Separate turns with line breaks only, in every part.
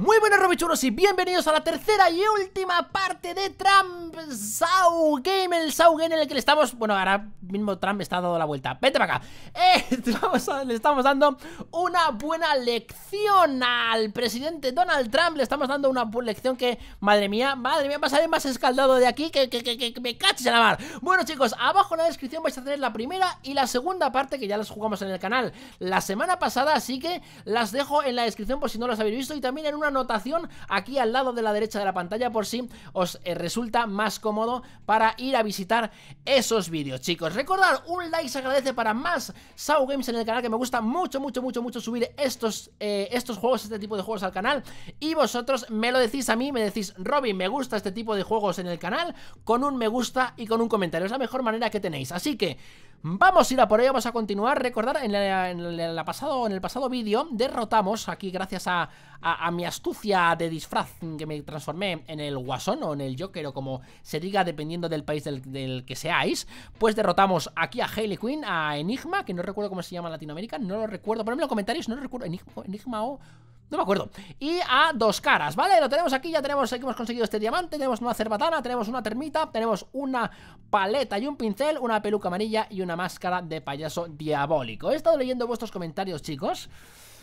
Muy buenas robichuros y bienvenidos a la tercera y última parte de Trump Sau Game, el Sau Game en el que le estamos... Bueno, ahora mismo Trump está dando la vuelta, vete para acá eh, Le estamos dando una buena lección al presidente Donald Trump Le estamos dando una lección que, madre mía, madre mía, Va a salir más escaldado de aquí que, que, me caches a la mar Bueno chicos, abajo en la descripción vais a tener la primera y la segunda parte que ya las jugamos en el canal La semana pasada, así que las dejo en la descripción por si no las habéis visto y también en una anotación aquí al lado de la derecha de la pantalla por si os eh, resulta más cómodo para ir a visitar esos vídeos, chicos. Recordad, un like se agradece para más Sao Games en el canal, que me gusta mucho, mucho, mucho, mucho subir estos, eh, estos juegos, este tipo de juegos al canal. Y vosotros me lo decís a mí, me decís, Robin, me gusta este tipo de juegos en el canal, con un me gusta y con un comentario. Es la mejor manera que tenéis. Así que... Vamos a ir a por ello, vamos a continuar. Recordar, en, la, pasado, en el pasado vídeo derrotamos aquí, gracias a, mi astucia de disfraz, que me transformé en el guasón o en el Joker o como se diga, dependiendo del país del, que seáis, pues derrotamos aquí a Hailey Quinn, a Enigma, que no recuerdo cómo se llama en Latinoamérica, no lo recuerdo. Ponedme en los comentarios, no recuerdo. Enigma, Enigma o... No me acuerdo. Y a dos caras, ¿vale? Lo tenemos aquí, ya tenemos, aquí hemos conseguido este diamante, tenemos una cerbatana, tenemos una termita, tenemos una paleta y un pincel, una peluca amarilla y una máscara de payaso diabólico. He estado leyendo vuestros comentarios, chicos.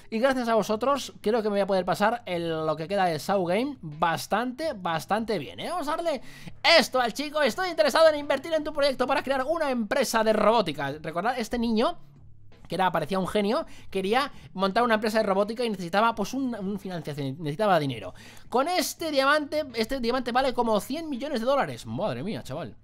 Y gracias a vosotros, creo que me voy a poder pasar el, lo que queda de Sau Game bastante, bastante bien. ¿eh? Vamos a darle esto al chico. Estoy interesado en invertir en tu proyecto para crear una empresa de robótica. Recordad, este niño que era, parecía un genio, quería montar una empresa de robótica y necesitaba pues un, financiación, necesitaba dinero. Con este diamante, este diamante vale como 100 millones de dólares. Madre mía, chaval.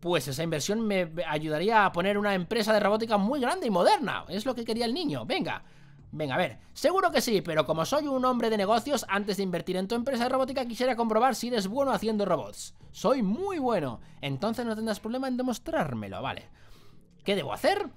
Pues esa inversión me ayudaría a poner una empresa de robótica muy grande y moderna. Es lo que quería el niño. Venga. Venga, a ver, seguro que sí, pero como soy un hombre de negocios, antes de invertir en tu empresa de robótica quisiera comprobar si eres bueno haciendo robots. Soy muy bueno, entonces no tendrás problema en demostrármelo, ¿vale? ¿Qué debo hacer?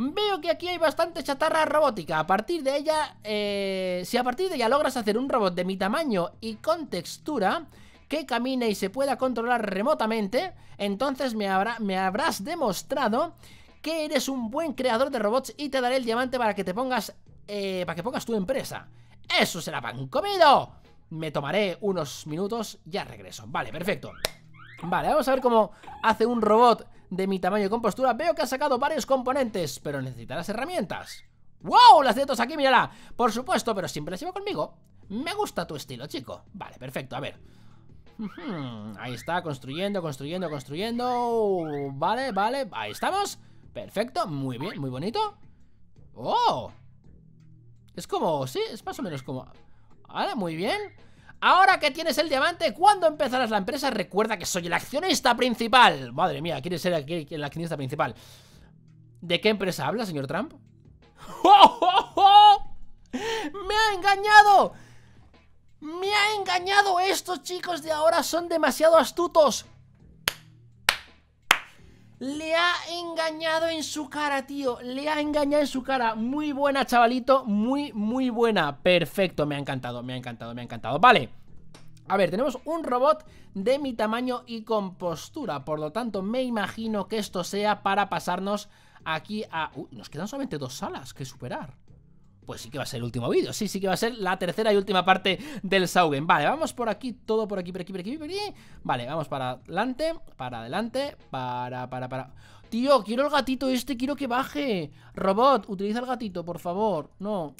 Veo que aquí hay bastante chatarra robótica. A partir de ella, eh, si a partir de ella logras hacer un robot de mi tamaño y con textura que camine y se pueda controlar remotamente, entonces me, habrás demostrado que eres un buen creador de robots y te daré el diamante para que te pongas, eh, para que pongas tu empresa. ¡Eso será pan comido! Me tomaré unos minutos, ya regreso. Vale, perfecto. Vale, vamos a ver cómo hace un robot de mi tamaño y compostura, veo que ha sacado varios componentes, pero necesitarás herramientas. ¡Wow! Las dietas aquí, mírala. Por supuesto, pero siempre las llevo conmigo. Me gusta tu estilo, chico. Vale, perfecto, a ver. Ahí está, construyendo, construyendo, construyendo. Vale, vale, ahí estamos. Perfecto, muy bien, muy bonito. ¡Oh! Es como, sí, es más o menos como... Ahora, muy bien. Ahora que tienes el diamante, ¿cuándo empezarás la empresa? Recuerda que soy el accionista principal. Madre mía, ¿quieres ser el accionista principal? ¿De qué empresa habla, señor Trump? ¡Oh, oh, oh! me ha engañado! ¡Me ha engañado! Estos chicos de ahora son demasiado astutos. Le ha engañado en su cara, tío. Le ha engañado en su cara. Muy buena, chavalito. Muy, muy buena. Perfecto. Me ha encantado, me ha encantado, me ha encantado. Vale. A ver, tenemos un robot de mi tamaño y compostura. Por lo tanto, me imagino que esto sea para pasarnos aquí a... Uy, nos quedan solamente dos salas que superar. Pues sí que va a ser el último vídeo, sí, sí que va a ser la tercera y última parte del Saugen. Vale, vamos por aquí, todo por aquí, por aquí, por aquí, por aquí. Vale, vamos para adelante, para adelante, para, para, para... Tío, quiero el gatito este, quiero que baje. Robot, utiliza el gatito, por favor. No,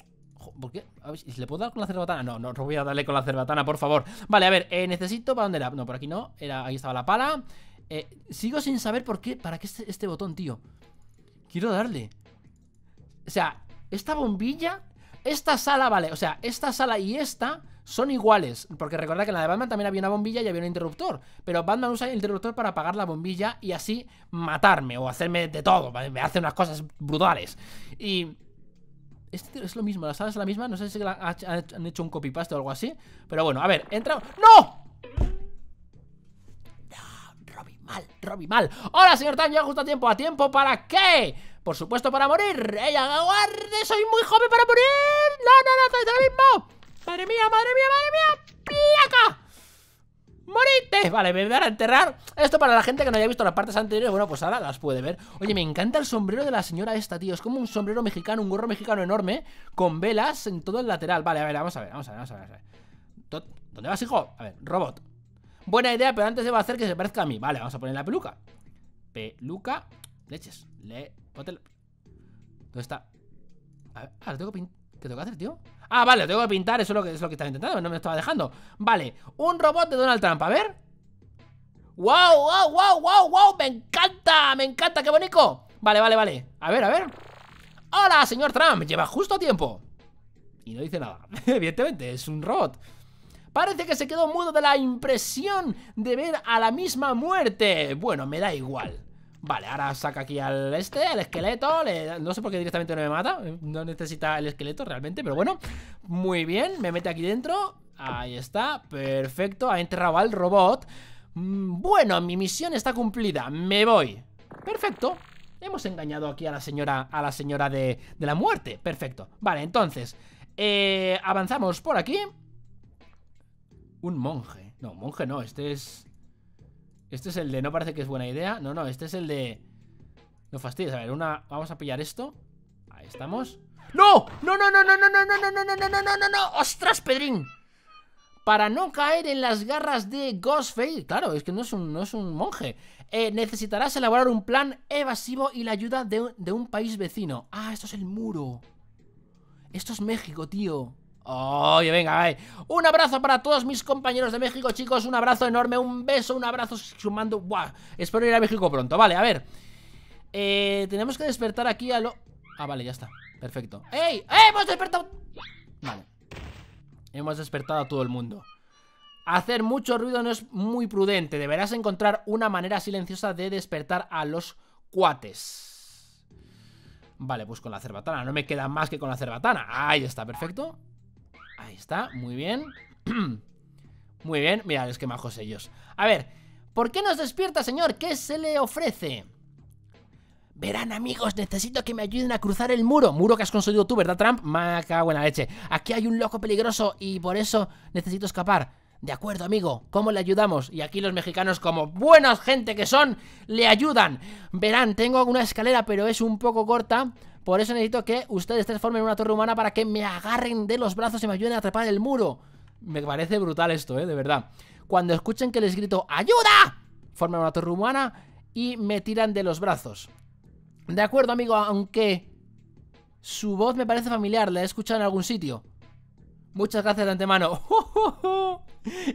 ¿Por qué? A ver, ¿Le puedo dar con la cerbatana? No, no, no voy a darle con la cerbatana, por favor. Vale, a ver, eh, necesito. ¿Para dónde era? No, por aquí no. Era, ahí estaba la pala. Eh, sigo sin saber por qué. ¿Para qué este, este botón, tío? Quiero darle. O sea, esta bombilla, esta sala, vale, o sea, esta sala y esta son iguales, porque recuerda que en la de Batman también había una bombilla y había un interruptor, pero Batman usa el interruptor para apagar la bombilla y así matarme o hacerme de todo, me hace unas cosas brutales. Y este es lo mismo, la sala es la misma, no sé si han hecho un copy-paste o algo así, pero bueno, a ver, entra... ¡No! mal, Robby, mal. Hola, señor Tan, ya justo a tiempo. ¿A tiempo para qué? Por supuesto para morir ¡Ey, aguarde! ¡Soy muy joven para morir! ¡No, no, no! no soy ahora mismo! ¡Madre mía, madre mía, madre mía! ¡Placa! ¡Morite! Vale, me voy a enterrar Esto para la gente que no haya visto las partes anteriores Bueno, pues ahora las puede ver Oye, me encanta el sombrero de la señora esta, tío Es como un sombrero mexicano, un gorro mexicano enorme Con velas en todo el lateral Vale, a ver, vamos a ver, vamos a ver, vamos a ver, ¿Dónde vas, hijo? A ver, robot Buena idea, pero antes debo hacer que se parezca a mí Vale, vamos a poner la peluca Peluca Leches Le ¿Dónde está? ah, lo tengo que pintar. ¿Qué tengo que hacer, tío? Ah, vale, lo tengo que pintar, eso es lo que, es lo que estaba intentando, no me lo estaba dejando. Vale, un robot de Donald Trump, a ver. ¡Wow, wow, wow, wow, wow! ¡Me encanta! ¡Me encanta! ¡Qué bonito! Vale, vale, vale. A ver, a ver. ¡Hola, señor Trump! Lleva justo tiempo. Y no dice nada. Evidentemente, es un robot. Parece que se quedó mudo de la impresión de ver a la misma muerte. Bueno, me da igual. Vale, ahora saca aquí al este, al esqueleto No sé por qué directamente no me mata No necesita el esqueleto realmente, pero bueno Muy bien, me mete aquí dentro Ahí está, perfecto Ha enterrado al robot mm, Bueno, mi misión está cumplida, me voy Perfecto Hemos engañado aquí a la señora, a la señora de, la muerte Perfecto, vale, entonces eh, Avanzamos por aquí Un monje No, monje no, este es este es el de no parece que es buena idea. No, no, este es el de... No fastidies. A ver, una... Vamos a pillar esto. Ahí estamos. ¡No! ¡No, no, no, no, no, no, no, no, no, no, no, no, no, no, no! ostras Pedrín! Para no caer en las garras de Ghostface, claro, es que no es un, no es un monje, necesitarás elaborar un plan evasivo y la ayuda de, de un país vecino. Ah, esto es el muro. Esto es México, tío. Oye, venga, Un abrazo para todos mis compañeros de México, chicos. Un abrazo enorme, un beso, un abrazo sumando. Buah, espero ir a México pronto. Vale, a ver. Eh, tenemos que despertar aquí a lo... Ah, vale, ya está. Perfecto. ¡Ey! ¡Eh, ¡Hemos despertado! Vale. Hemos despertado a todo el mundo. Hacer mucho ruido no es muy prudente. Deberás encontrar una manera silenciosa de despertar a los cuates. Vale, pues con la cerbatana. No me queda más que con la cerbatana. Ahí está, perfecto. Ahí está, muy bien. muy bien, mira los que majos ellos. A ver, ¿por qué nos despierta, señor? ¿Qué se le ofrece? Verán, amigos, necesito que me ayuden a cruzar el muro. Muro que has construido tú, ¿verdad, Trump? Me buena leche. Aquí hay un loco peligroso y por eso necesito escapar. De acuerdo, amigo, ¿cómo le ayudamos? Y aquí los mexicanos, como buenas gente que son, le ayudan. Verán, tengo una escalera, pero es un poco corta. Por eso necesito que ustedes tres formen una torre humana para que me agarren de los brazos y me ayuden a atrapar el muro. Me parece brutal esto, ¿eh? De verdad. Cuando escuchen que les grito ¡Ayuda! Forman una torre humana y me tiran de los brazos. De acuerdo, amigo, aunque su voz me parece familiar, la he escuchado en algún sitio. Muchas gracias de antemano.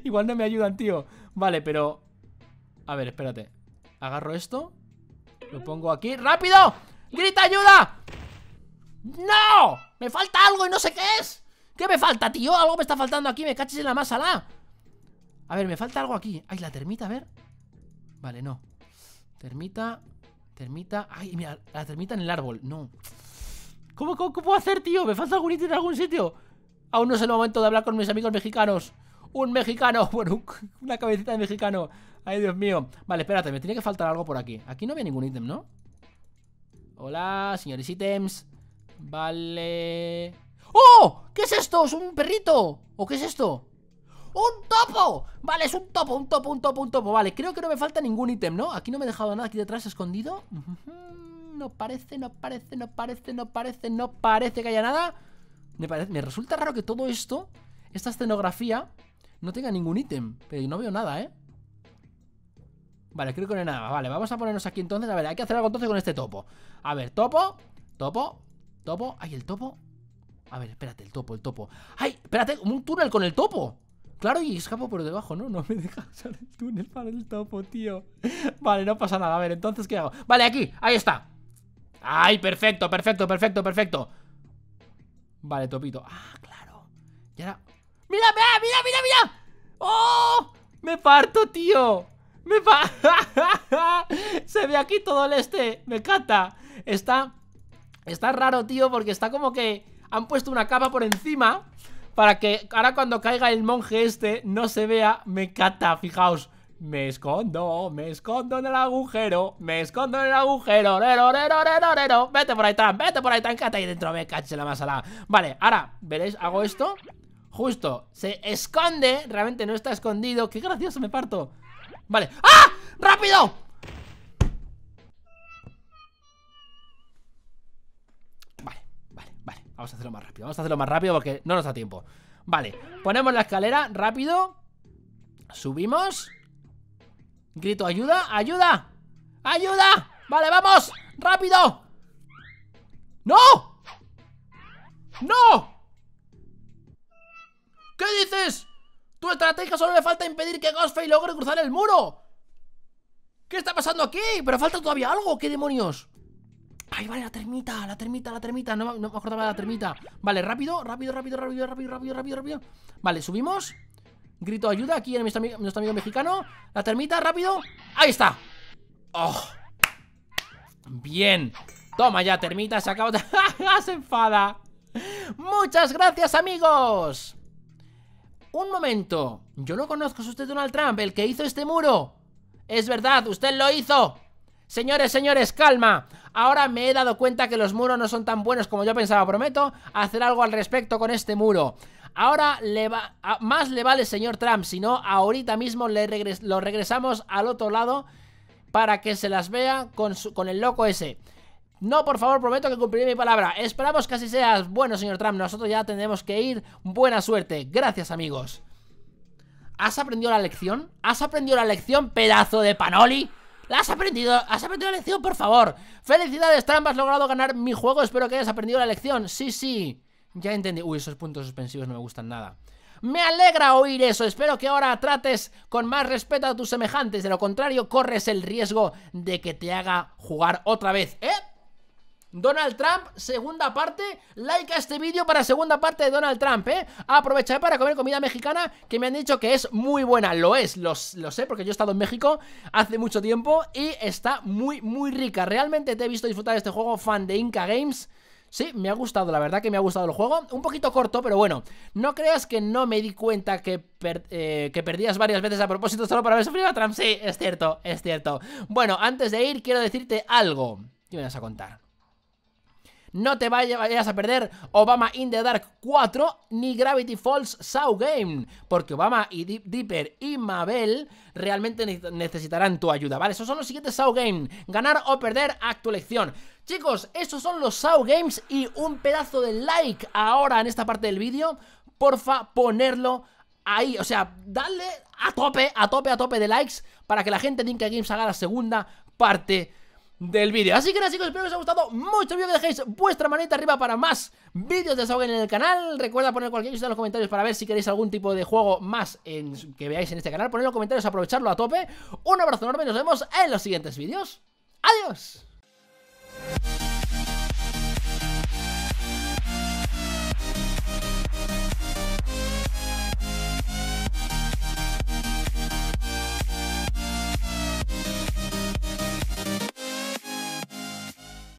Igual no me ayudan, tío. Vale, pero... A ver, espérate. Agarro esto. Lo pongo aquí. ¡Rápido! ¡Grita ayuda! ¡No! ¡Me falta algo y no sé qué es! ¿Qué me falta, tío? Algo me está faltando aquí, me caches en la masa, la A ver, me falta algo aquí Ay, la termita, a ver Vale, no Termita, termita Ay, mira, la termita en el árbol, no ¿Cómo, puedo hacer, tío? ¿Me falta algún ítem en algún sitio? Aún no es el momento de hablar con mis amigos mexicanos Un mexicano, bueno, una cabecita de mexicano Ay, Dios mío Vale, espérate, me tiene que faltar algo por aquí Aquí no había ningún ítem, ¿no? Hola, señores ítems Vale... ¡Oh! ¿Qué es esto? ¿Es un perrito? ¿O qué es esto? ¡Un topo! Vale, es un topo, un topo, un topo, un topo Vale, creo que no me falta ningún ítem, ¿no? Aquí no me he dejado nada aquí detrás escondido No parece, no parece, no parece, no parece, no parece que haya nada Me, parece, me resulta raro que todo esto, esta escenografía No tenga ningún ítem Pero yo no veo nada, ¿eh? Vale, creo que no hay nada Vale, vamos a ponernos aquí entonces A ver, hay que hacer algo entonces con este topo A ver, topo, topo ¿Topo? ¿Hay el topo? A ver, espérate, el topo, el topo ¡Ay! Espérate, un túnel con el topo Claro, y escapo por debajo, ¿no? No me deja usar el túnel para el topo, tío Vale, no pasa nada, a ver, entonces ¿qué hago? Vale, aquí, ahí está ¡Ay, perfecto, perfecto, perfecto, perfecto! Vale, topito Ah, claro mira, mira, mira, mira! ¡Oh! ¡Me parto, tío! ¡Me parto! Se ve aquí todo el este Me encanta Está Está raro, tío, porque está como que han puesto una capa por encima para que ahora cuando caiga el monje este no se vea me cata, fijaos. Me escondo, me escondo en el agujero, me escondo en el agujero, Vete por ahí, tan vete por ahí, tan Cata ahí dentro, me cache la masala. Vale, ahora, veréis, hago esto. Justo, se esconde, realmente no está escondido. Qué gracioso me parto. Vale, ¡ah! ¡Rápido! Vamos a hacerlo más rápido, vamos a hacerlo más rápido porque no nos da tiempo Vale, ponemos la escalera, rápido Subimos Grito ayuda, ayuda ¡Ayuda! Vale, vamos, rápido ¡No! ¡No! ¿Qué dices? Tu estrategia solo le falta impedir que Ghostface logre cruzar el muro ¿Qué está pasando aquí? Pero falta todavía algo, ¿qué demonios? ¡Ay, vale, la termita! ¡La termita, la termita! No, me acordaba de la termita. Vale, rápido, rápido, rápido, rápido, rápido, rápido, rápido, rápido. Vale, subimos. Grito ayuda aquí en nuestro amigo, amigo mexicano. La termita, rápido. ¡Ahí está! ¡Oh! Bien. Toma ya, termita, se acaba ¡Se enfada! ¡Muchas gracias, amigos! Un momento. Yo no conozco a usted Donald Trump, el que hizo este muro. Es verdad, usted lo hizo. Señores, señores, calma Ahora me he dado cuenta que los muros no son tan buenos como yo pensaba Prometo hacer algo al respecto con este muro Ahora le va, más le vale señor Trump Si no, ahorita mismo le lo regresamos al otro lado Para que se las vea con, el loco ese no, por favor, prometo que cumpliré mi palabra. Esperamos que así seas bueno, señor Trump. Nosotros ya tendremos que ir. Buena suerte. Gracias, amigos. ¿Has aprendido la lección? ¿Has aprendido la lección, pedazo de panoli? ¿La has aprendido? ¿Has aprendido la lección? Por favor. Felicidades, Tramp, Has logrado ganar mi juego. Espero que hayas aprendido la lección. Sí, sí. Ya entendí. Uy, esos puntos suspensivos no me gustan nada. Me alegra oír eso, espero que ahora trates con más respeto a tus semejantes, de lo contrario corres el riesgo de que te haga jugar otra vez. ¿Eh? Donald Trump, segunda parte. Like a este vídeo para segunda parte de Donald Trump, ¿eh? Aprovechar para comer comida mexicana que me han dicho que es muy buena. Lo es, lo, sé, porque yo he estado en México hace mucho tiempo y está muy, muy rica. Realmente te he visto disfrutar de este juego, fan de Inca Games. Sí, me ha gustado, la verdad que me ha gustado el juego. Un poquito corto, pero bueno. No creas que no me di cuenta que, eh, que perdías varias veces a propósito solo para ver sufrir a Trump. Sí, es cierto, es cierto. Bueno, antes de ir, quiero decirte algo. ¿Qué me vas a contar? No te vayas a perder Obama in the Dark 4 ni Gravity Falls sau Game, porque Obama y Deep Deeper y Mabel realmente necesitarán tu ayuda, ¿vale? Esos son los siguientes sau Game, ganar o perder a tu elección. Chicos, esos son los Saw Games y un pedazo de like ahora en esta parte del vídeo. Porfa, ponerlo ahí, o sea, dale a tope, a tope, a tope de likes para que la gente de Inca Games haga la segunda parte del vídeo Así que nada chicos, espero que os haya gustado mucho el vídeo Que dejéis vuestra manita arriba para más vídeos de sobre en el canal Recuerda poner cualquier cosa en los comentarios para ver si queréis algún tipo de juego más que veáis en este canal Ponedlo en los comentarios, aprovecharlo a tope Un abrazo enorme y nos vemos en los siguientes vídeos ¡Adiós!